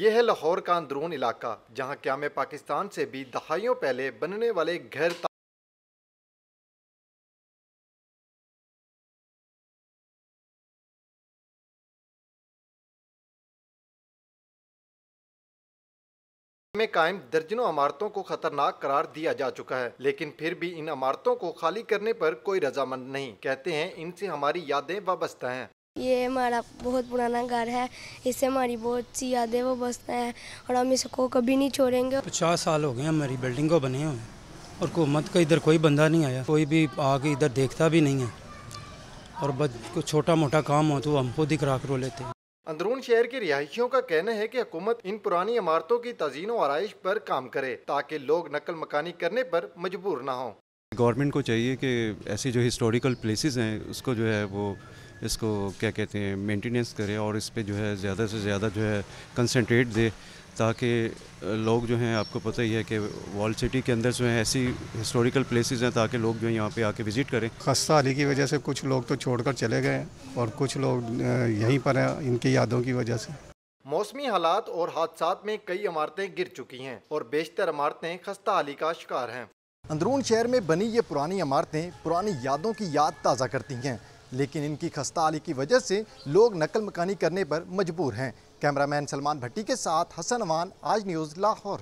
ये है लाहौर का अंदरून इलाका जहाँ क्या पाकिस्तान से भी दहाइयों पहले बनने वाले घर में कायम दर्जनों इमारतों को खतरनाक करार दिया जा चुका है लेकिन फिर भी इन इमारतों को खाली करने पर कोई रजामंद नहीं कहते हैं इनसे हमारी यादें वाबस्ता हैं ये हमारा बहुत पुराना घर है इससे हमारी बहुत सी यादें वो बसते हैं और हम इसको कभी नहीं छोड़ेंगे पचास साल हो गए हमारी बिल्डिंग को बने हुए और हुकूमत का इधर कोई बंदा नहीं आया कोई भी आके इधर देखता भी नहीं है और बस कुछ छोटा मोटा काम हो तो हमको करा करो लेते हैं अंदरून शहर के रिहायशियों का कहना है कि हुकूमत इन पुरानी इमारतों की तजीन और आरइश पर काम करे ताकि लोग नकल मकानी करने पर मजबूर ना हों गवर्नमेंट को चाहिए कि ऐसी जो हिस्टोरिकल प्लेसेस हैं उसको जो है वो इसको क्या कहते हैं मेंटेनेंस करे और इस पर जो है ज़्यादा से ज़्यादा जो है कंसनट्रेट दे ताकि लोग जो हैं आपको पता ही है कि वॉल सिटी के अंदर जो है ऐसी हिस्टोरिकल प्लेसेस हैं ताकि लोग जो है यहाँ पे आके विज़िट करें खस्ता हाली की वजह से कुछ लोग तो छोड़कर चले गए और कुछ लोग यहीं पर हैं इनकी यादों की वजह से मौसमी हालात और हादसा में कई इमारतें गिर चुकी हैं और बेशतर इमारतें खस्ता हाली का शिकार हैं अंदरून शहर में बनी ये पुरानी इमारतें पुरानी यादों की याद ताज़ा करती हैं लेकिन इनकी खस्ता आली की वजह से लोग नकल मकानी करने पर मजबूर हैं कैमरामैन सलमान भट्टी के साथ हसन अवान आज न्यूज़ लाहौर